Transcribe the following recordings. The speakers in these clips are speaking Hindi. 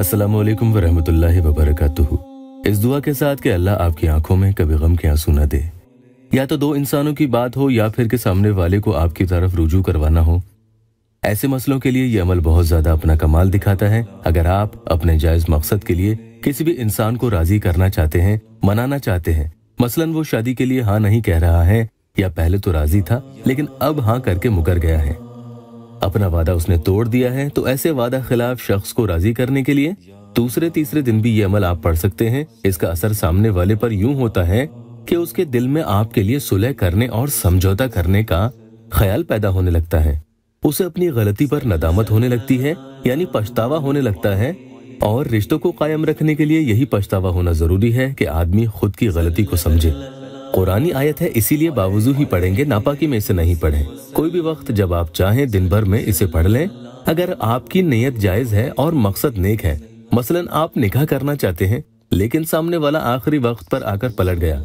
असलकम वरहमतुल्ला वबरक इस दुआ के साथ कि अल्लाह आपकी आंखों में कभी गम के आंसू न दे या तो दो इंसानों की बात हो या फिर के सामने वाले को आपकी तरफ रुजू करवाना हो ऐसे मसलों के लिए यह अमल बहुत ज्यादा अपना कमाल दिखाता है अगर आप अपने जायज मकसद के लिए किसी भी इंसान को राजी करना चाहते हैं मनाना चाहते हैं मसलन वो शादी के लिए हाँ नहीं कह रहा है या पहले तो राजी था लेकिन अब हाँ करके मुकर गया है अपना वादा उसने तोड़ दिया है तो ऐसे वादा खिलाफ शख्स को राजी करने के लिए दूसरे तीसरे दिन भी ये अमल आप पढ़ सकते हैं इसका असर सामने वाले पर यूं होता है कि उसके दिल में आपके लिए सुलह करने और समझौता करने का ख्याल पैदा होने लगता है उसे अपनी गलती पर नदामत होने लगती है यानी पछतावा होने लगता है और रिश्तों को कायम रखने के लिए यही पछतावा होना जरूरी है कि आदमी खुद की गलती को समझे कुरानी आयत है इसीलिए बावजू ही पढ़ेंगे नापाकी में इसे नहीं पढ़ें कोई भी वक्त जब आप चाहें दिन भर में इसे पढ़ लें अगर आपकी नीयत जायज है और मकसद नेक है मसलन आप निकाह करना चाहते हैं लेकिन सामने वाला आखिरी वक्त पर आकर पलट गया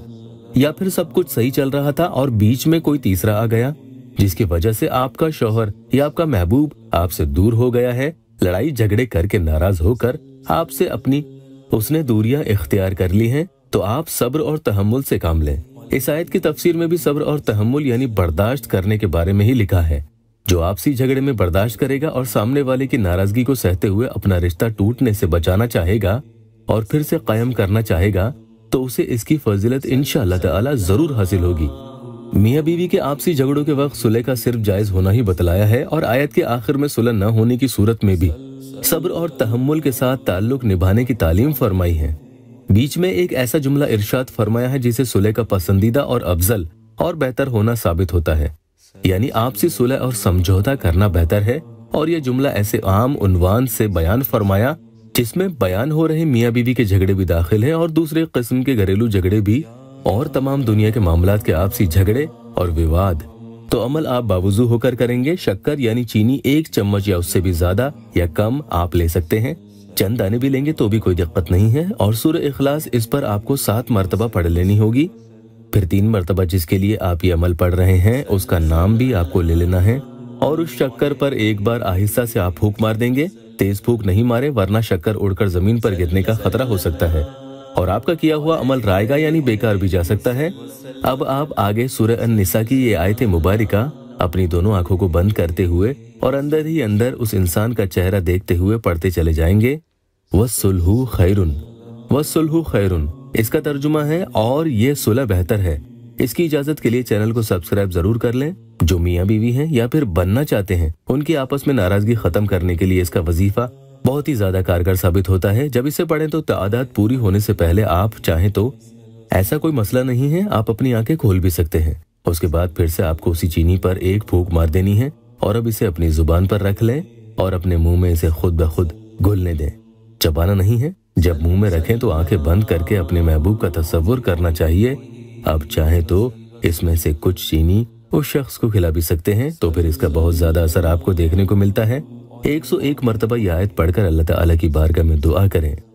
या फिर सब कुछ सही चल रहा था और बीच में कोई तीसरा आ गया जिसकी वजह से आपका शोहर या आपका महबूब आपसे दूर हो गया है लड़ाई झगड़े करके नाराज होकर आपसे अपनी उसने दूरियां इख्तियार कर ली हैं तो आप सब्र और तहमुल से काम लें इस आयत की तफसीर में भी सब्र और तहमुल यानी बर्दाश्त करने के बारे में ही लिखा है जो आपसी झगड़े में बर्दाश्त करेगा और सामने वाले की नाराजगी को सहते हुए अपना रिश्ता टूटने से बचाना चाहेगा और फिर से कायम करना चाहेगा तो उसे इसकी फजीलत इन ताला जरूर हासिल होगी मियाँ बीवी के आपसी झगड़ों के वक्त सुलह का सिर्फ जायज होना ही बतलाया है और आयत के आखिर में सुलह न होने की सूरत में भी सब्र और तहमुल के साथ ताल्लुक निभाने की तालीम फरमाई है बीच में एक ऐसा जुमला इरशाद फरमाया है जिसे सुलह का पसंदीदा और अफजल और बेहतर होना साबित होता है यानी आपसी सुलह और समझौता करना बेहतर है और यह जुमला ऐसे आम उनवान से बयान फरमाया जिसमें बयान हो रहे मियाँ बीवी के झगड़े भी दाखिल है और दूसरे किस्म के घरेलू झगड़े भी और तमाम दुनिया के मामला के आपसी झगड़े और विवाद तो अमल आप बावजू होकर करेंगे शक्कर यानी चीनी एक चम्मच या उससे भी ज्यादा या कम आप ले सकते हैं चंद दाने भी लेंगे तो भी कोई दिक्कत नहीं है और सुर इखलास इस पर आपको सात मरतबा पढ़ लेनी होगी फिर तीन मरतबा जिसके लिए आप ये अमल पढ़ रहे हैं उसका नाम भी आपको ले लेना है और उस शक्कर पर एक बार आहिस्ता से आप फूक मार देंगे तेज फूक नहीं मारे वरना शक्कर उड़कर जमीन पर गिरने का खतरा हो सकता है और आपका किया हुआ अमल रायगा यानी बेकार भी जा सकता है अब आप आगे सूर्य अनिसा की ये आयत मुबारिका अपनी दोनों आंखों को बंद करते हुए और अंदर ही अंदर उस इंसान का चेहरा देखते हुए पढ़ते चले जाएंगे वसुलहु खैरुन वसुलहु खैरुन इसका तर्जुमा है और ये सुलह बेहतर है इसकी इजाजत के लिए चैनल को सब्सक्राइब जरूर कर लें जो मियाँ बीवी हैं या फिर बनना चाहते हैं उनकी आपस में नाराजगी खत्म करने के लिए इसका वजीफा बहुत ही ज्यादा कारगर साबित होता है जब इसे पढ़ें तो तादाद पूरी होने से पहले आप चाहें तो ऐसा कोई मसला नहीं है आप अपनी आंखें खोल भी सकते हैं उसके बाद फिर से आपको उसी चीनी पर एक फूक मार देनी है और अब इसे अपनी जुबान पर रख लें और अपने मुंह में इसे खुद ब खुद घुलने दें चबाना नहीं है जब मुंह में रखें तो आंखें बंद करके अपने महबूब का तस्वुर करना चाहिए अब चाहे तो इसमें से कुछ चीनी उस शख्स को खिला भी सकते हैं तो फिर इसका बहुत ज्यादा असर आपको देखने को मिलता है 101 मरतबा यह आयत पढ़कर अल्लाह ताला की बारगाह में दुआ करें